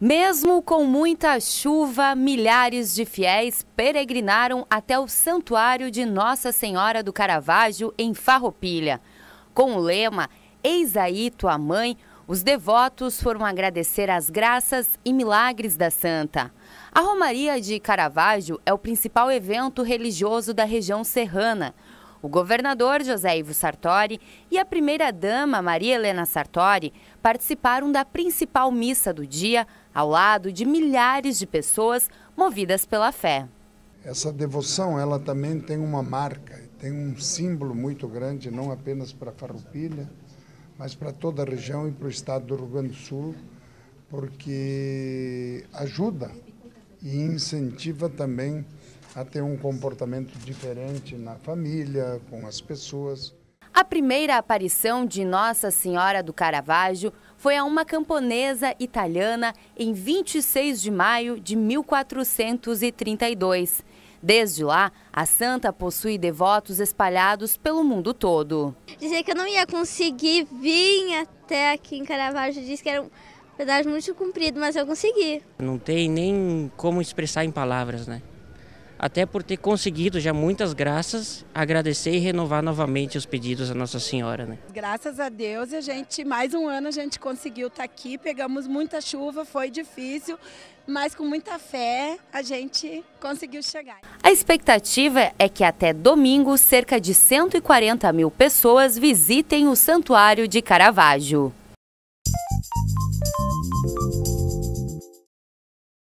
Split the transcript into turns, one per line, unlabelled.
Mesmo com muita chuva, milhares de fiéis peregrinaram até o Santuário de Nossa Senhora do Caravaggio, em Farroupilha. Com o lema Eis aí tua mãe, os devotos foram agradecer as graças e milagres da santa. A Romaria de Caravaggio é o principal evento religioso da região serrana. O governador José Ivo Sartori e a primeira-dama Maria Helena Sartori participaram da principal missa do dia, ao lado de milhares de pessoas movidas pela fé.
Essa devoção, ela também tem uma marca, tem um símbolo muito grande, não apenas para Farroupilha, mas para toda a região e para o estado do Rio Grande do Sul, porque ajuda e incentiva também a ter um comportamento diferente na família, com as pessoas.
A primeira aparição de Nossa Senhora do Caravaggio foi a uma camponesa italiana em 26 de maio de 1432. Desde lá, a santa possui devotos espalhados pelo mundo todo. Dizia que eu não ia conseguir vir até aqui em Caravaggio, disse que era um pedaço muito comprido, mas eu consegui. Não tem nem como expressar em palavras, né? até por ter conseguido já muitas graças, agradecer e renovar novamente os pedidos à Nossa Senhora. Né? Graças a Deus, a gente mais um ano a gente conseguiu estar tá aqui, pegamos muita chuva, foi difícil, mas com muita fé a gente conseguiu chegar. A expectativa é que até domingo cerca de 140 mil pessoas visitem o Santuário de Caravaggio.